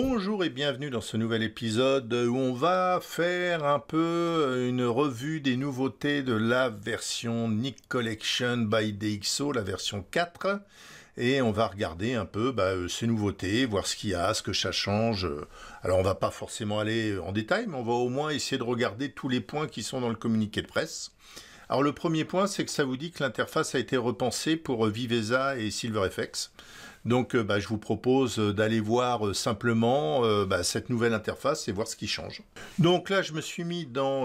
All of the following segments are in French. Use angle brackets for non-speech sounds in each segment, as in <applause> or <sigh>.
Bonjour et bienvenue dans ce nouvel épisode où on va faire un peu euh, une revue des nouveautés de la version Nick Collection by DxO, la version 4. Et on va regarder un peu bah, euh, ces nouveautés, voir ce qu'il y a, ce que ça change. Euh, alors on va pas forcément aller en détail, mais on va au moins essayer de regarder tous les points qui sont dans le communiqué de presse. Alors le premier point, c'est que ça vous dit que l'interface a été repensée pour euh, Viveza et SilverFX. Donc euh, bah, je vous propose euh, d'aller voir simplement bah, cette nouvelle interface et voir ce qui change. Donc là je me suis mis dans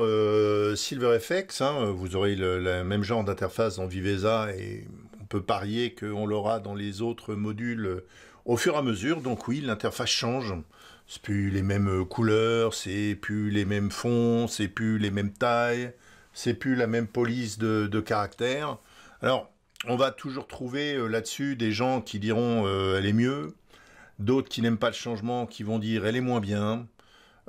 SilverFX, hein. vous aurez le, même genre d'interface dans Viveza et on peut parier qu'on l'aura dans les autres modules au fur et à mesure. Donc oui, l'interface change. C'est plus les mêmes couleurs, c'est plus les mêmes fonds, c'est plus les mêmes tailles c'est plus la même police de, caractère. Alors, on va toujours trouver euh, là-dessus des gens qui diront euh, elle est mieux, d'autres qui n'aiment pas le changement, qui vont dire elle est moins bien.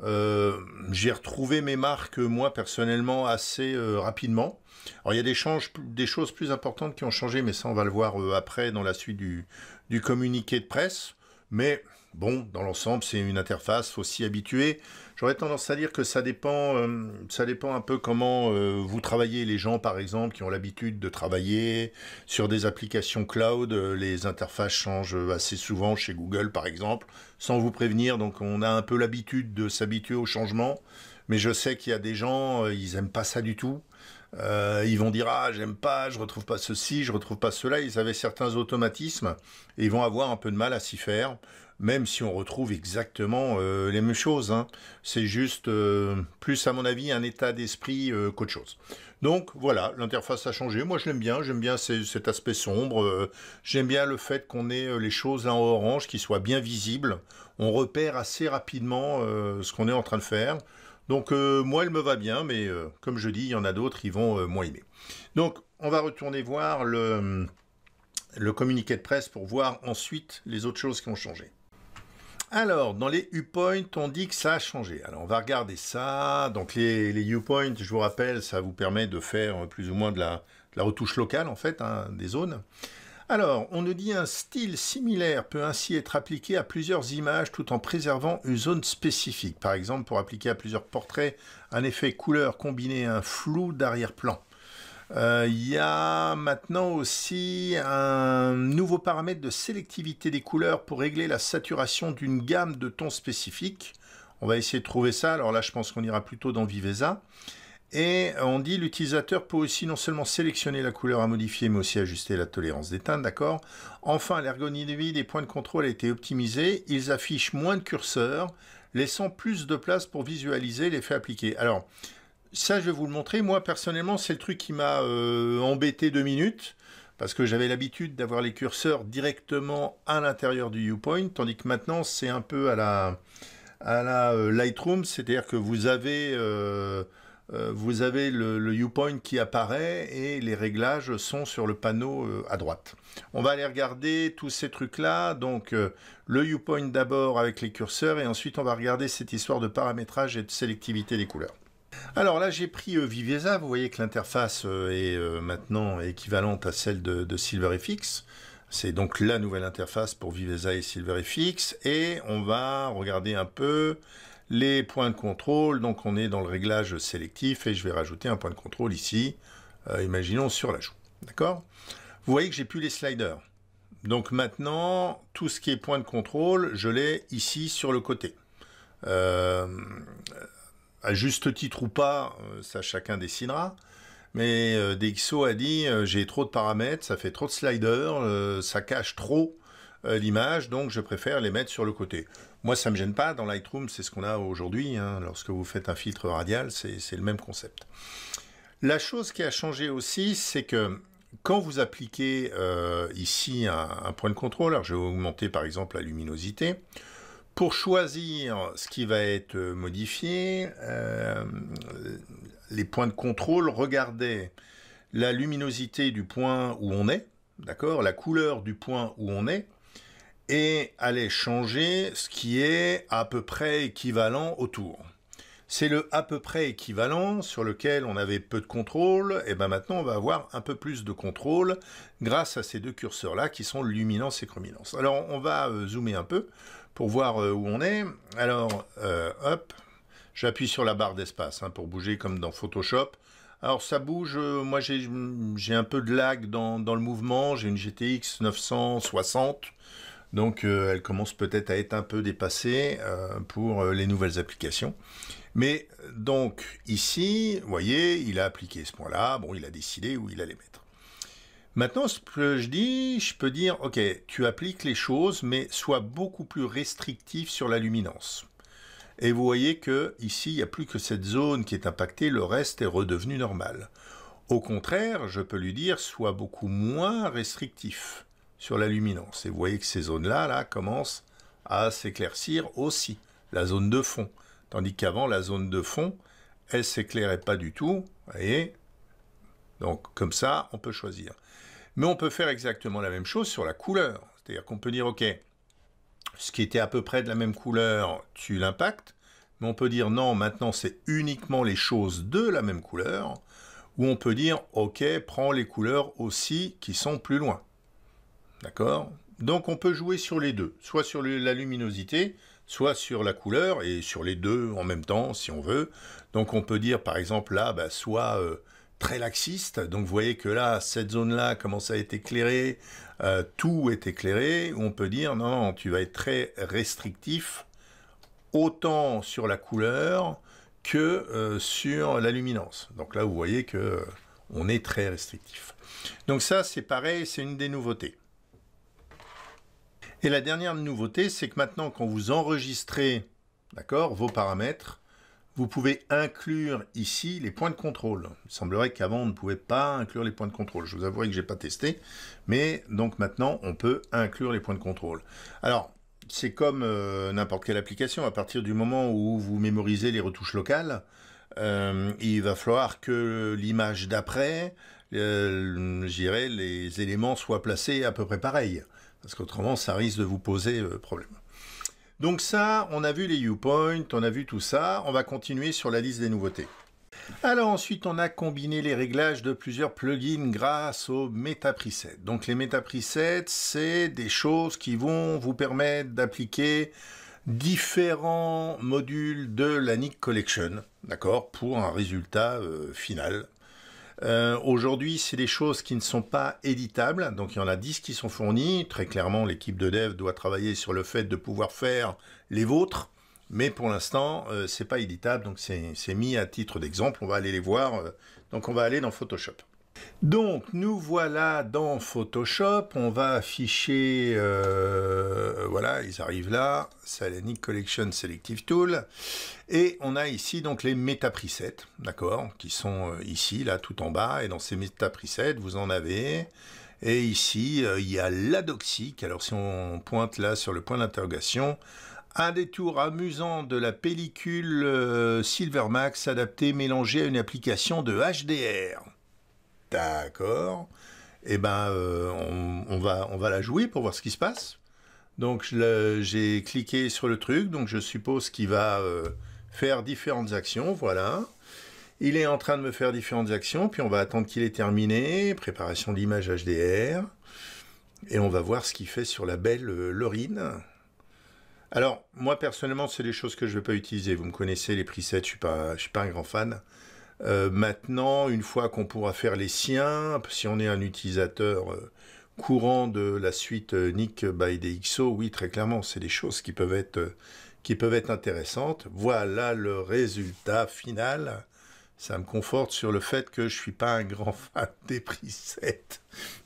Euh, j'ai retrouvé mes marques, moi personnellement, assez rapidement. Alors, il y a des, des choses plus importantes qui ont changé, mais ça, on va le voir après dans la suite du, communiqué de presse. Mais bon, dans l'ensemble, c'est une interface, faut s'y habituer. J'aurais tendance à dire que ça dépend, euh, ça dépend un peu comment euh, vous travaillez. Les gens, par exemple, qui ont l'habitude de travailler sur des applications cloud, euh, les interfaces changent assez souvent chez Google, par exemple, sans vous prévenir. Donc, on a un peu l'habitude de s'habituer au changement. Mais je sais qu'il y a des gens, ils aiment pas ça du tout. ils vont dire ah j'aime pas, je retrouve pas ceci, je retrouve pas cela. Ils avaient certains automatismes et ils vont avoir un peu de mal à s'y faire même si on retrouve exactement euh, les mêmes choses. Hein. C'est juste euh, plus, à mon avis, un état d'esprit euh, qu'autre chose. Donc voilà, l'interface a changé. Moi, je l'aime bien. J'aime bien cet aspect sombre. J'aime bien le fait qu'on ait les choses en orange qui soient bien visibles. On repère assez rapidement ce qu'on est en train de faire. Donc moi, elle me va bien, mais comme je dis, il y en a d'autres qui vont moins aimer. Donc, on va retourner voir le communiqué de presse pour voir ensuite les autres choses qui ont changé. Alors, dans les U-Points, on dit que ça a changé. Alors, on va regarder ça. Donc, les, U-Points, je vous rappelle, ça vous permet de faire plus ou moins de la, retouche locale, en fait, hein, des zones. Alors, on nous dit un style similaire peut ainsi être appliqué à plusieurs images tout en préservant une zone spécifique. Par exemple, pour appliquer à plusieurs portraits un effet couleur combiné à un flou d'arrière-plan. Euh, il y a maintenant aussi un nouveau paramètre de sélectivité des couleurs pour régler la saturation d'une gamme de tons spécifiques. On va essayer de trouver ça. Alors là, je pense qu'on ira plutôt dans Viveza. Et on dit l'utilisateur peut aussi non seulement sélectionner la couleur à modifier, mais aussi ajuster la tolérance des teintes, d'accord Enfin, l'ergonomie des points de contrôle a été optimisée. Ils affichent moins de curseurs, laissant plus de place pour visualiser l'effet appliqué. Alors, ça, je vais vous le montrer. Moi, personnellement, c'est le truc qui m'a euh, embêté deux minutes parce que j'avais l'habitude d'avoir les curseurs directement à l'intérieur du viewpoint, tandis que maintenant, c'est un peu à la, à la euh, Lightroom, c'est-à-dire que vous avez, euh, vous avez le, le, point qui apparaît et les réglages sont sur le panneau à droite. On va aller regarder tous ces trucs-là, donc le U-Point d'abord avec les curseurs et ensuite on va regarder cette histoire de paramétrage et de sélectivité des couleurs. Alors là, j'ai pris euh, Viveza. Vous voyez que l'interface euh, est euh, maintenant équivalente à celle de, de SilverFX. C'est donc la nouvelle interface pour Viveza et SilverFX. Et on va regarder un peu les points de contrôle. Donc on est dans le réglage sélectif et je vais rajouter un point de contrôle ici. imaginons sur la joue. D'accord Vous voyez que j'ai plus les sliders. Donc maintenant, tout ce qui est point de contrôle, je l'ai ici sur le côté à juste titre ou pas, euh, ça chacun dessinera, Mais euh, DxO a dit euh, j'ai trop de paramètres, ça fait trop de sliders, ça cache trop l'image, donc je préfère les mettre sur le côté. Moi, ça me gêne pas. Dans Lightroom, c'est ce qu'on a aujourd'hui. Hein. lorsque vous faites un filtre radial, c'est le même concept. La chose qui a changé aussi, c'est que quand vous appliquez ici un, un, point de contrôle, alors je vais augmenter par exemple la luminosité. Pour choisir ce qui va être euh, modifié, euh, les points de contrôle regardaient la luminosité du point où on est, d'accord, la couleur du point où on est, et allaient changer ce qui est à peu près équivalent autour. C'est le à peu près équivalent sur lequel on avait peu de contrôle, et bien maintenant on va avoir un peu plus de contrôle grâce à ces deux curseurs-là qui sont luminance et chrominance. Alors on va euh, zoomer un peu pour voir euh, où on est. Alors, euh, hop, j'appuie sur la barre d'espace hein, pour bouger comme dans Photoshop. Alors ça bouge, euh, moi j'ai un peu de lag dans, le mouvement, j'ai une GTX 960, donc elle commence peut-être à être un peu dépassée pour les nouvelles applications. Mais donc ici, vous voyez, il a appliqué ce point-là, bon il a décidé où il allait mettre. Maintenant, ce que je dis, je peux dire, ok, tu appliques les choses, mais sois beaucoup plus restrictif sur la luminance. Et vous voyez que ici, il n'y a plus que cette zone qui est impactée, le reste est redevenu normal. Au contraire, je peux lui dire, sois beaucoup moins restrictif sur la luminance. Et vous voyez que ces zones-là, là, commencent à s'éclaircir aussi, la zone de fond. Tandis qu'avant, la zone de fond, elle s'éclairait pas du tout, vous voyez, donc comme ça, on peut choisir. Mais on peut faire exactement la même chose sur la couleur. C'est-à-dire qu'on peut dire, OK, ce qui était à peu près de la même couleur, tu l'impactes. Mais on peut dire, non, maintenant, c'est uniquement les choses de la même couleur. Ou on peut dire, OK, prends les couleurs aussi qui sont plus loin. D'accord Donc on peut jouer sur les deux, soit sur la luminosité, soit sur la couleur, et sur les deux en même temps, si on veut. Donc on peut dire, par exemple, là, bah, soit... Euh, très laxiste. Donc vous voyez que là, cette zone-là commence à être éclairée, euh, tout est éclairé. On peut dire non, tu vas être très restrictif, autant sur la couleur que euh, sur la luminance. Donc là, vous voyez que euh, on est très restrictif. Donc ça, c'est pareil, c'est une des nouveautés. Et la dernière nouveauté, c'est que maintenant, quand vous enregistrez, d'accord, vos paramètres, vous pouvez inclure ici les points de contrôle. Il semblerait qu'avant, on ne pouvait pas inclure les points de contrôle. Je vous avouerai que je n'ai pas testé, mais donc maintenant, on peut inclure les points de contrôle. Alors, c'est comme euh, n'importe quelle application. À partir du moment où vous mémorisez les retouches locales, euh, il va falloir que l'image d'après, euh, les éléments soient placés à peu près pareil. Parce qu'autrement, ça risque de vous poser euh, problème. Donc ça, on a vu les U-Points, on a vu tout ça, on va continuer sur la liste des nouveautés. Alors ensuite, on a combiné les réglages de plusieurs plugins grâce aux meta Donc les meta c'est des choses qui vont vous permettre d'appliquer différents modules de la NIC Collection, d'accord, pour un résultat euh, final euh, aujourd'hui, c'est des choses qui ne sont pas éditables. Donc, il y en a 10 qui sont fournies. Très clairement, l'équipe de dev doit travailler sur le fait de pouvoir faire les vôtres. Mais pour l'instant, ce euh, c'est pas éditable. Donc, c'est mis à titre d'exemple. On va aller les voir. Euh, donc, on va aller dans Photoshop. Donc nous voilà dans Photoshop, on va afficher, euh, voilà ils arrivent là, Salenic Collection Selective Tool, et on a ici donc les métaprisets d'accord, qui sont euh, ici, là tout en bas, et dans ces méta vous en avez, et ici euh, il y a l'adoxique, alors si on pointe là sur le point d'interrogation, un détour amusant de la pellicule Silvermax adaptée mélangée à une application de HDR d'accord, et eh ben euh, on, va, on va la jouer pour voir ce qui se passe. Donc j'ai cliqué sur le truc, donc je suppose qu'il va euh, faire différentes actions, voilà. Il est en train de me faire différentes actions, puis on va attendre qu'il ait terminé, préparation d'image HDR, et on va voir ce qu'il fait sur la belle euh, Lorine. Alors, moi personnellement, c'est des choses que je ne vais pas utiliser. Vous me connaissez, les presets, je ne suis pas un grand fan. Euh, maintenant, une fois qu'on pourra faire les siens, si on est un utilisateur euh, courant de la suite euh, Nick NIC by DxO, oui, très clairement, c'est des choses qui peuvent être qui peuvent être intéressantes. Voilà le résultat final. Ça me conforte sur le fait que je suis pas un grand <laughs> fan des presets.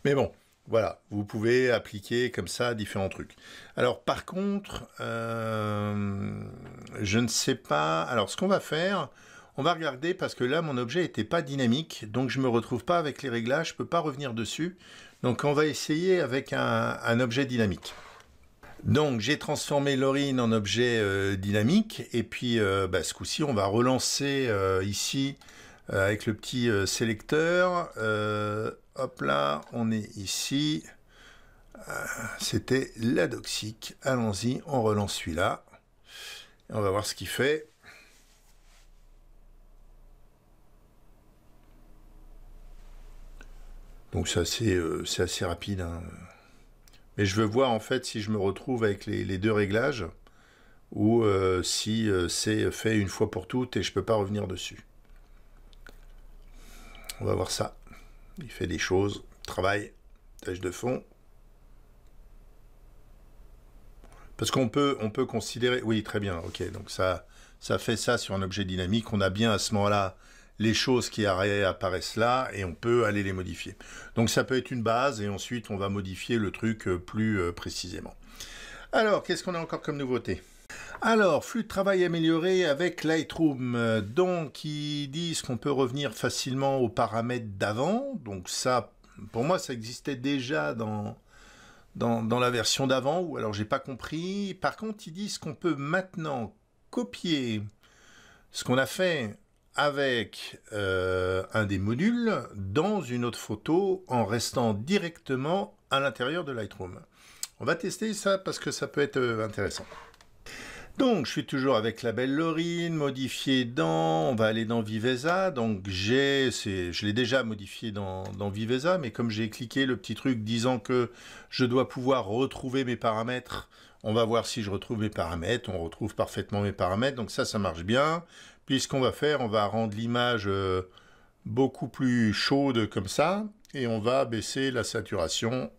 Mais bon, voilà, vous pouvez appliquer comme ça différents trucs. Alors par contre, je ne sais pas. Alors ce qu'on va faire, on va regarder parce que là, mon objet n'était pas dynamique, donc je ne me retrouve pas avec les réglages, je ne peux pas revenir dessus. Donc on va essayer avec un, objet dynamique. Donc j'ai transformé Lorine en objet euh, dynamique, et puis euh, bah, ce coup-ci, on va relancer euh, ici avec le petit sélecteur. hop là, on est ici. C'était la doxique. Allons-y, on relance celui-là. On va voir ce qu'il fait. Donc c'est assez, euh, rapide. Hein. Mais je veux voir en fait si je me retrouve avec les, deux réglages ou euh, si euh, c'est fait une fois pour toutes et je ne peux pas revenir dessus. On va voir ça. Il fait des choses, travail, tâche de fond. Parce qu'on peut, on peut considérer... Oui, très bien, ok. Donc ça, ça fait ça sur un objet dynamique. On a bien à ce moment-là les choses qui apparaissent là et on peut aller les modifier. Donc ça peut être une base et ensuite on va modifier le truc euh, plus euh, précisément. Alors, qu'est-ce qu'on a encore comme nouveauté alors, flux de travail amélioré avec Lightroom. Donc, ils disent qu'on peut revenir facilement aux paramètres d'avant. Donc, ça, pour moi, ça existait déjà dans, dans, la version d'avant, ou alors j'ai pas compris. Par contre, ils disent qu'on peut maintenant copier ce qu'on a fait avec euh, un des modules dans une autre photo en restant directement à l'intérieur de Lightroom. On va tester ça parce que ça peut être euh, intéressant. Donc, je suis toujours avec la belle Lorine, modifié dans, on va aller dans Vivesa. Donc, j'ai, je l'ai déjà modifié dans, dans, Vivesa, mais comme j'ai cliqué le petit truc disant que je dois pouvoir retrouver mes paramètres, on va voir si je retrouve mes paramètres. On retrouve parfaitement mes paramètres, donc ça, ça marche bien. Puis ce qu'on va faire, on va rendre l'image euh, beaucoup plus chaude comme ça, et on va baisser la saturation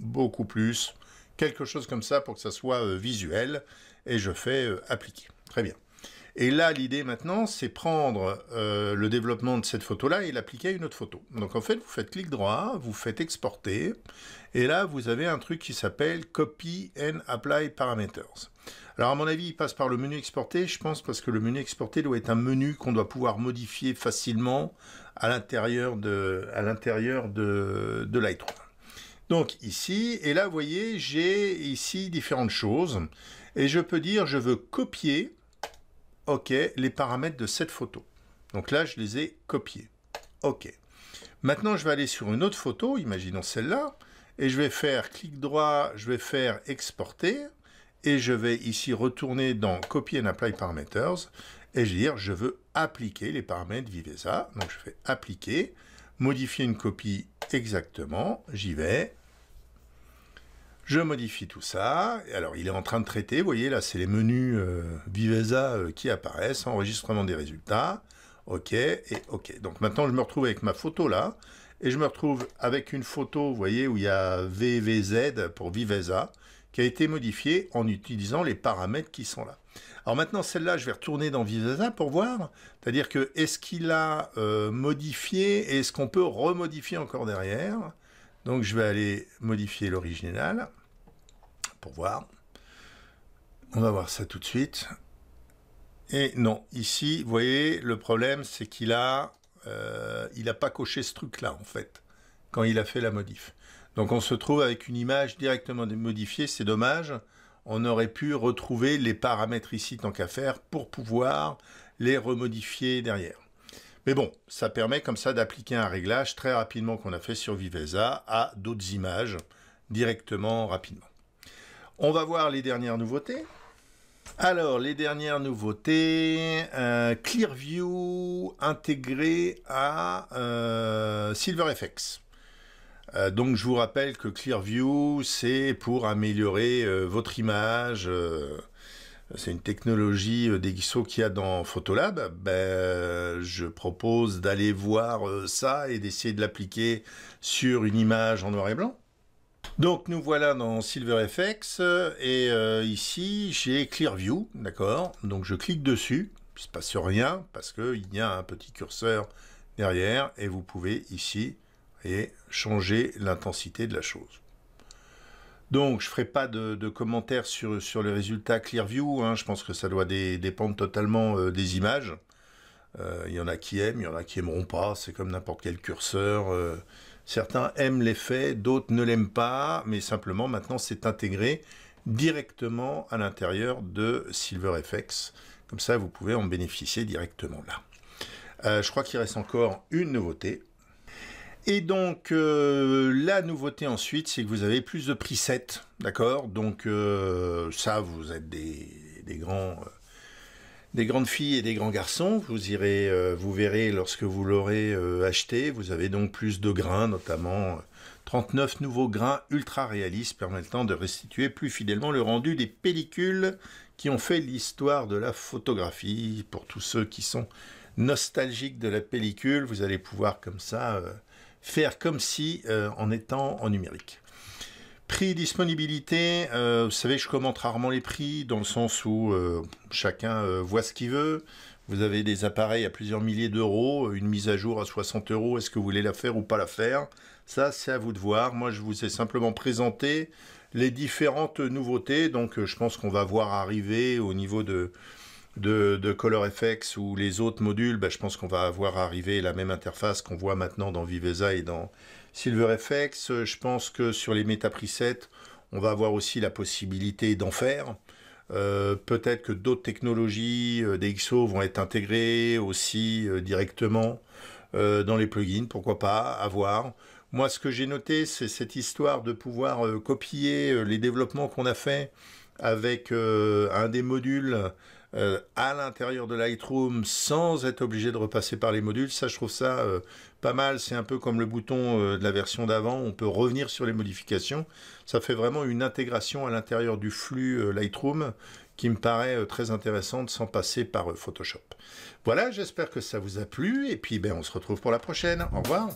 beaucoup plus, quelque chose comme ça pour que ça soit euh, visuel, et je fais euh, appliquer. Très bien. Et là, l'idée maintenant, c'est prendre euh, le développement de cette photo-là et l'appliquer à une autre photo. Donc en fait, vous faites clic droit, vous faites exporter, et là, vous avez un truc qui s'appelle Copy and Apply Parameters. Alors à mon avis, il passe par le menu exporter, je pense, parce que le menu exporter doit être un menu qu'on doit pouvoir modifier facilement à l'intérieur de, à de Lightroom. Donc ici, et là, vous voyez, j'ai ici différentes choses, et je peux dire, je veux copier OK, les paramètres de cette photo. Donc là, je les ai copiés. OK. Maintenant, je vais aller sur une autre photo, imaginons celle-là, et je vais faire clic droit, je vais faire exporter, et je vais ici retourner dans Copy and Apply Parameters, et je vais dire, je veux appliquer les paramètres Vivesa. Donc je fais appliquer, modifier une copie exactement, j'y vais, je modifie tout ça. Alors, il est en train de traiter. Vous voyez, là, c'est les menus euh, Viveza euh, qui apparaissent. Enregistrement des résultats. OK. Et OK. Donc, maintenant, je me retrouve avec ma photo là. Et je me retrouve avec une photo, vous voyez, où il y a VVZ pour Viveza qui a été modifiée en utilisant les paramètres qui sont là. Alors maintenant, celle-là, je vais retourner dans Vivesa pour voir. C'est-à-dire que, est-ce qu'il a euh, modifié et est-ce qu'on peut remodifier encore derrière donc je vais aller modifier l'original pour voir. On va voir ça tout de suite. Et non, ici, vous voyez, le problème, c'est qu'il a, euh, il a pas coché ce truc-là, en fait, quand il a fait la modif. Donc on se trouve avec une image directement modifiée, c'est dommage. On aurait pu retrouver les paramètres ici, tant qu'à faire, pour pouvoir les remodifier derrière. Mais bon, ça permet comme ça d'appliquer un réglage très rapidement qu'on a fait sur Viveza à d'autres images directement rapidement. On va voir les dernières nouveautés. Alors, les dernières nouveautés, euh, Clearview intégré à euh, silver SilverFX. Euh, donc, je vous rappelle que Clearview, c'est pour améliorer votre image c'est une technologie euh, des qu'il y a dans Photolab, ben, je propose d'aller voir euh, ça et d'essayer de l'appliquer sur une image en noir et blanc. Donc nous voilà dans SilverFX euh, et ici j'ai Clearview, d'accord Donc je clique dessus, il ne se passe rien parce qu'il y a un petit curseur derrière et vous pouvez ici et changer l'intensité de la chose. Donc, je ne ferai pas de, commentaires sur, sur les résultats Clearview. Hein. Je pense que ça doit dépendre totalement euh, des images. Il euh, y en a qui aiment, il y en a qui aimeront pas. C'est comme n'importe quel curseur. Euh. certains aiment l'effet, d'autres ne l'aiment pas. Mais simplement, maintenant, c'est intégré directement à l'intérieur de SilverFX. Comme ça, vous pouvez en bénéficier directement là. je crois qu'il reste encore une nouveauté. Et donc, euh, la nouveauté ensuite, c'est que vous avez plus de presets, d'accord Donc, euh, ça, vous êtes des, grands... Euh, des grandes filles et des grands garçons, vous irez, vous verrez lorsque vous l'aurez acheté, vous avez donc plus de grains, notamment 39 nouveaux grains ultra réalistes permettant de restituer plus fidèlement le rendu des pellicules qui ont fait l'histoire de la photographie. Pour tous ceux qui sont nostalgiques de la pellicule, vous allez pouvoir comme ça faire comme si euh, en étant en numérique. Prix disponibilité, euh, vous savez, je commente rarement les prix dans le sens où euh, chacun voit ce qu'il veut. Vous avez des appareils à plusieurs milliers d'euros, une mise à jour à 60 euros, est-ce que vous voulez la faire ou pas la faire Ça, c'est à vous de voir. Moi, je vous ai simplement présenté les différentes nouveautés. Donc, je pense qu'on va voir arriver au niveau de, de, ColorFX ou les autres modules, ben, je pense qu'on va avoir arriver la même interface qu'on voit maintenant dans Viveza et dans SilverFX. Je pense que sur les Meta on va avoir aussi la possibilité d'en faire. Euh, peut-être que d'autres technologies DxO euh, des XO vont être intégrées aussi euh, directement dans les plugins, pourquoi pas, à voir. Moi, ce que j'ai noté, c'est cette histoire de pouvoir copier les développements qu'on a fait avec un des modules euh, à l'intérieur de Lightroom sans être obligé de repasser par les modules. Ça, je trouve ça euh, pas mal. C'est un peu comme le bouton euh, de la version d'avant. On peut revenir sur les modifications. Ça fait vraiment une intégration à l'intérieur du flux Lightroom qui me paraît très intéressante sans passer par Photoshop. Voilà, j'espère que ça vous a plu. Et puis, ben, on se retrouve pour la prochaine. Au revoir.